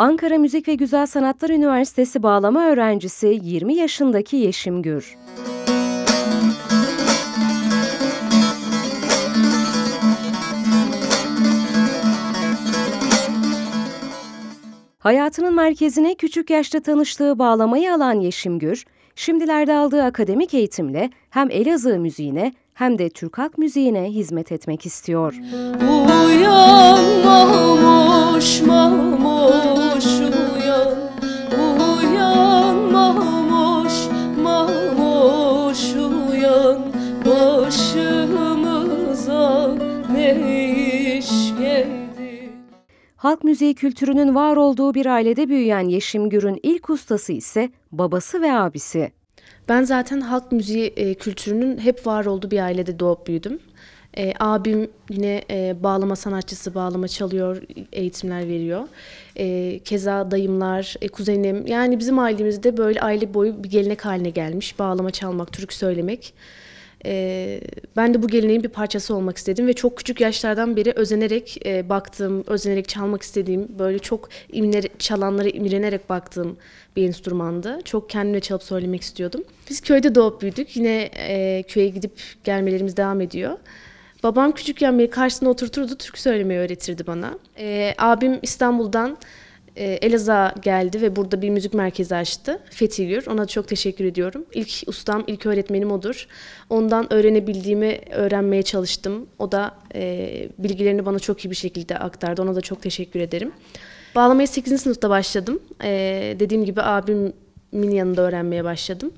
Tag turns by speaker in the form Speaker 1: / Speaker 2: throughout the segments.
Speaker 1: Ankara Müzik ve Güzel Sanatlar Üniversitesi bağlama öğrencisi 20 yaşındaki Yeşim Gür. Hayatının merkezine küçük yaşta tanıştığı bağlamayı alan Yeşim Gür, şimdilerde aldığı akademik eğitimle hem Elazığ müziğine hem de Türk halk müziğine hizmet etmek istiyor. Uyanmamış Halk müziği kültürünün var olduğu bir ailede büyüyen Yeşim Gür'ün ilk ustası ise babası ve abisi. Ben zaten halk müziği e, kültürünün hep var olduğu bir ailede
Speaker 2: doğup büyüdüm. E, abim yine e, bağlama sanatçısı, bağlama çalıyor, eğitimler veriyor. E, keza dayımlar, e, kuzenim. Yani bizim ailemizde böyle aile boyu bir gelenek haline gelmiş. Bağlama çalmak, türkü söylemek. E, ben de bu geleneğin bir parçası olmak istedim ve çok küçük yaşlardan beri özenerek e, baktığım, özenerek çalmak istediğim, böyle çok imre, çalanlara imrenerek baktığım bir enstrümandı. Çok kendime çalıp söylemek istiyordum. Biz köyde doğup büyüdük. Yine e, köye gidip gelmelerimiz devam ediyor. Babam küçükken beni karşısına oturturdu, türkü söylemeyi öğretirdi bana. E, abim İstanbul'dan e, geldi ve burada bir müzik merkezi açtı. Fetigür. Ona çok teşekkür ediyorum. İlk ustam, ilk öğretmenim odur. Ondan öğrenebildiğimi öğrenmeye çalıştım. O da e, bilgilerini bana çok iyi bir şekilde aktardı. Ona da çok teşekkür ederim. Bağlamayı 8. sınıfta başladım. E, dediğim gibi abimin yanında öğrenmeye başladım.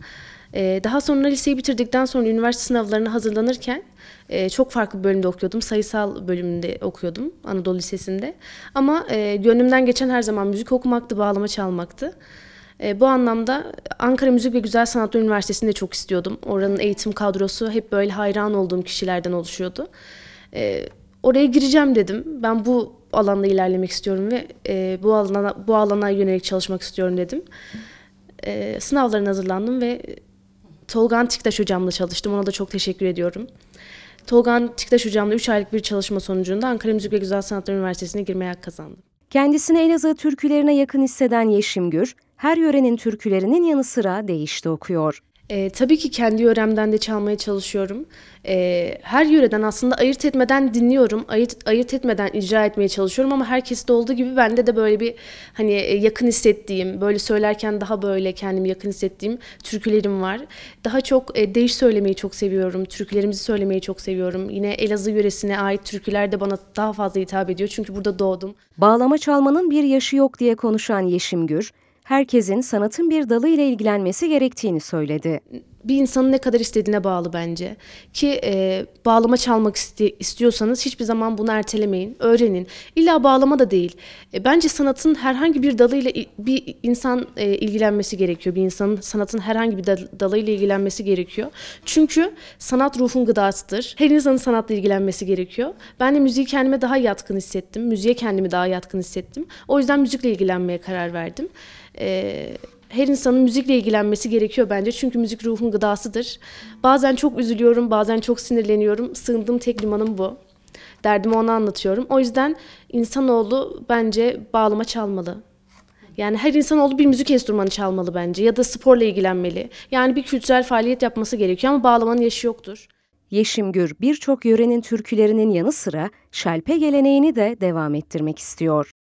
Speaker 2: E, daha sonra liseyi bitirdikten sonra üniversite sınavlarına hazırlanırken e, çok farklı bir bölümde okuyordum. Sayısal bölümünde okuyordum Anadolu Lisesi'nde. Ama e, gönlümden geçen her zaman müzik okumaktı, bağlama çalmaktı. E, bu anlamda Ankara Müzik ve Güzel Sanatlar Üniversitesi'nde çok istiyordum. Oranın eğitim kadrosu hep böyle hayran olduğum kişilerden oluşuyordu. E, oraya gireceğim dedim. Ben bu alanda ilerlemek istiyorum ve e, bu alana bu alana yönelik çalışmak istiyorum dedim. E, sınavlarına hazırlandım ve Tolga Antiktaş hocamla çalıştım. Ona da çok teşekkür ediyorum. Tolga Antiktaş hocamla 3 aylık bir çalışma sonucunda Ankara Müzik ve Güzel Sanatlar Üniversitesi'ne girmeye hak
Speaker 1: kazandım. Kendisini Elazığ türkülerine yakın hisseden Yeşim Gür, her yörenin türkülerinin yanı sıra değişti okuyor. E, tabii ki kendi yöremden de çalmaya çalışıyorum.
Speaker 2: E, her yöreden aslında ayırt etmeden dinliyorum, ayırt, ayırt etmeden icra etmeye çalışıyorum ama herkeste olduğu gibi bende de böyle bir hani e, yakın hissettiğim, böyle söylerken daha böyle kendimi yakın hissettiğim türkülerim var. Daha çok e, değiş söylemeyi çok seviyorum, türkülerimizi söylemeyi çok seviyorum. Yine Elazığ yöresine ait türküler de bana daha fazla hitap ediyor çünkü burada doğdum.
Speaker 1: Bağlama çalmanın bir yaşı yok diye konuşan Yeşim Gür, herkesin sanatın bir dalı ile ilgilenmesi gerektiğini söyledi bir insanın ne kadar istediğine bağlı bence. Ki e,
Speaker 2: bağlama çalmak iste- istiyorsanız hiçbir zaman bunu ertelemeyin, öğrenin. İlla bağlama da değil. E, bence sanatın herhangi bir dalıyla bir insan e, ilgilenmesi gerekiyor. Bir insanın sanatın herhangi bir dalıyla ilgilenmesi gerekiyor. Çünkü sanat ruhun gıdasıdır. Her insanın sanatla ilgilenmesi gerekiyor. Ben de müziği kendime daha yatkın hissettim. Müziğe kendimi daha yatkın hissettim. O yüzden müzikle ilgilenmeye karar verdim. Eee her insanın müzikle ilgilenmesi gerekiyor bence. Çünkü müzik ruhun gıdasıdır. Bazen çok üzülüyorum, bazen çok sinirleniyorum. Sığındığım tek limanım bu. Derdimi ona anlatıyorum. O yüzden insanoğlu bence bağlama çalmalı. Yani her insanoğlu bir müzik enstrümanı çalmalı bence ya da sporla ilgilenmeli. Yani bir kültürel faaliyet yapması gerekiyor ama bağlamanın yaşı yoktur.
Speaker 1: Yeşim Gür birçok yörenin türkülerinin yanı sıra şalpe geleneğini de devam ettirmek istiyor.